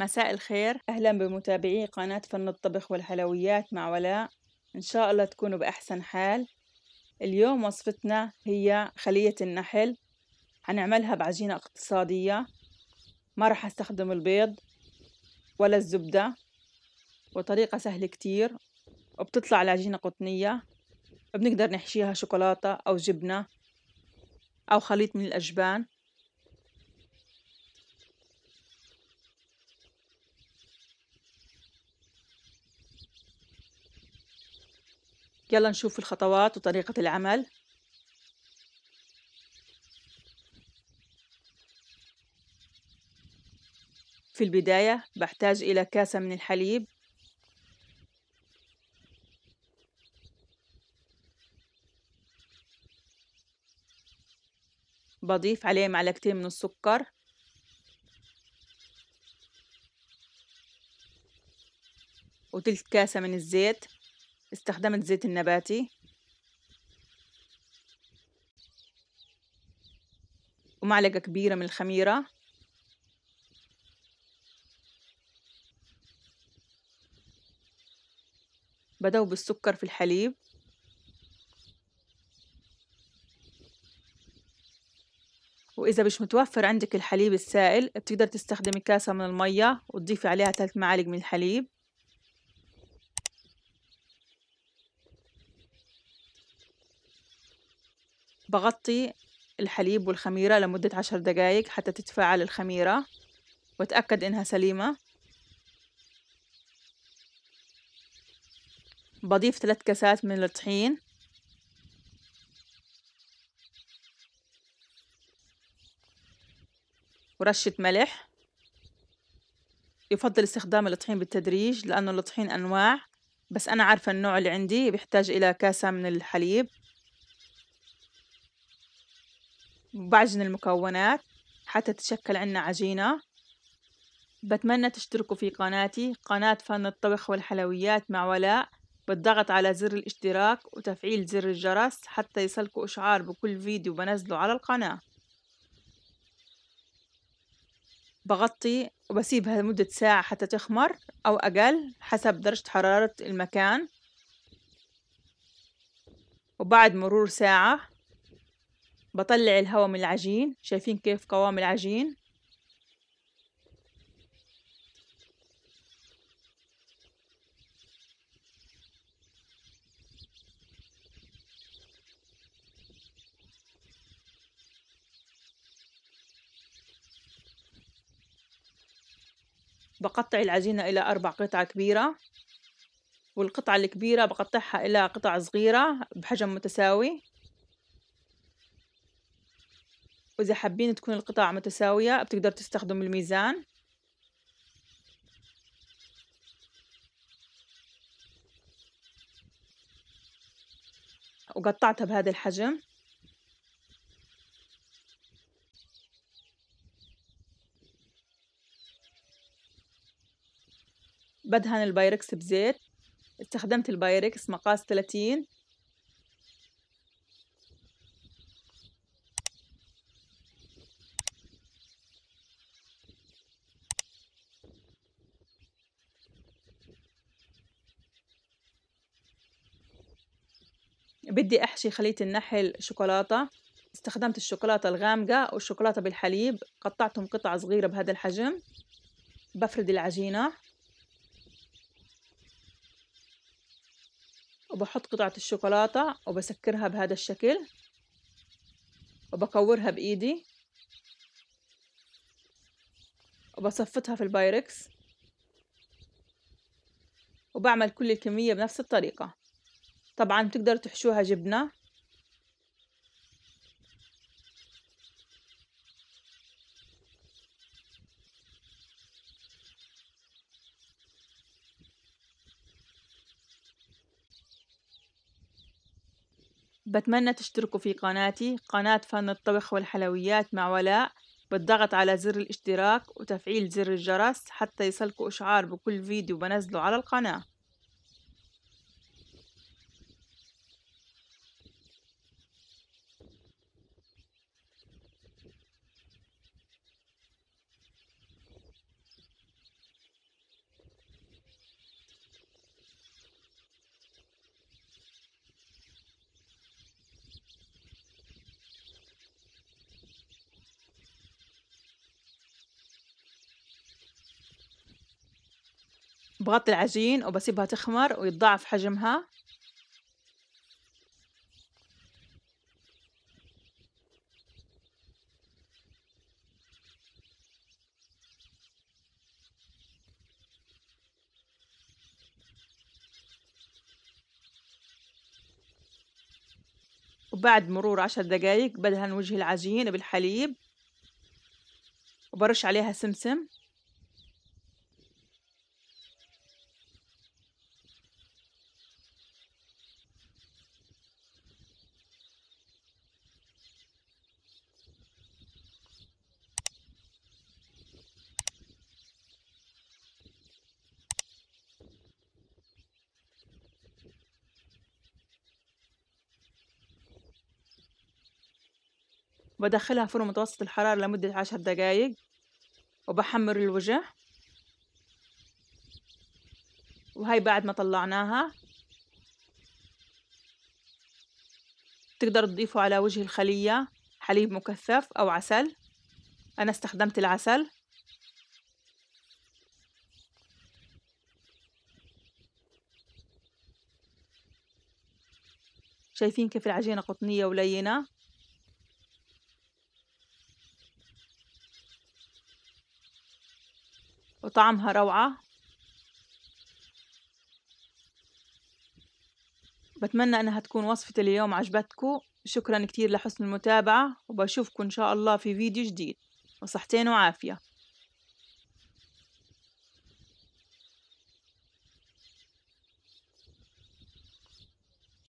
مساء الخير أهلا بمتابعي قناة فن الطبخ والحلويات مع ولاء إن شاء الله تكونوا بأحسن حال اليوم وصفتنا هي خلية النحل هنعملها بعجينة اقتصادية ما رح أستخدم البيض ولا الزبدة وطريقة سهلة كتير وبتطلع العجينة قطنية بنقدر نحشيها شوكولاتة أو جبنة أو خليط من الأجبان يلا نشوف الخطوات وطريقة العمل في البداية بحتاج إلى كاسة من الحليب بضيف عليه معلقتين من السكر وثلث كاسة من الزيت استخدمت زيت النباتي ومعلقة كبيرة من الخميرة بدوب السكر في الحليب وإذا مش متوفر عندك الحليب السائل بتقدر تستخدمي كاسة من المية وتضيفي عليها ثلاث معالق من الحليب بغطي الحليب والخميرة لمدة عشر دقايق حتى تتفاعل الخميرة وأتأكد إنها سليمة بضيف ثلاث كاسات من الطحين ورشة ملح يفضل استخدام الطحين بالتدريج لأنه الطحين أنواع بس أنا عارفة النوع اللي عندي بيحتاج إلى كاسة من الحليب بعجن المكونات حتى تتشكل عنا عجينة بتمنى تشتركوا في قناتي قناة فن الطبخ والحلويات مع ولاء بالضغط على زر الاشتراك وتفعيل زر الجرس حتى يصلكوا إشعار بكل فيديو بنزله على القناة بغطي وبسيبها لمدة ساعة حتى تخمر أو أقل حسب درجة حرارة المكان وبعد مرور ساعة بطلع الهواء من العجين شايفين كيف قوام العجين بقطع العجينة إلى أربع قطع كبيرة والقطعة الكبيرة بقطعها إلى قطع صغيرة بحجم متساوي وإذا حابين تكون القطع متساوية بتقدر تستخدم الميزان وقطعتها بهذا الحجم بدهن البايركس بزيت استخدمت البايركس مقاس 30 بدي أحشي خلية النحل شوكولاتة استخدمت الشوكولاتة الغامقة والشوكولاتة بالحليب قطعتهم قطع صغيرة بهذا الحجم بفرد العجينة وبحط قطعة الشوكولاتة وبسكرها بهذا الشكل وبكورها بإيدي وبصفتها في البايركس وبعمل كل الكمية بنفس الطريقة طبعا بتقدروا تحشوها جبنة بتمنى تشتركوا في قناتي قناة فن الطبخ والحلويات مع ولاء بالضغط على زر الاشتراك وتفعيل زر الجرس حتى يصلكوا إشعار بكل فيديو بنزله على القناة بغطي العجين وبسيبها تخمر ويتضاعف حجمها وبعد مرور عشر دقايق بدهن نوجه العجين بالحليب وبرش عليها سمسم وبدخلها فرن متوسط الحرارة لمدة عشر دقايق وبحمر الوجه وهي بعد ما طلعناها تقدر تضيفه على وجه الخلية حليب مكثف أو عسل أنا استخدمت العسل شايفين كيف العجينة قطنية ولينة وطعمها روعة بتمنى أنها تكون وصفة اليوم عجبتكم شكرا كتير لحسن المتابعة وبشوفكم إن شاء الله في فيديو جديد وصحتين وعافية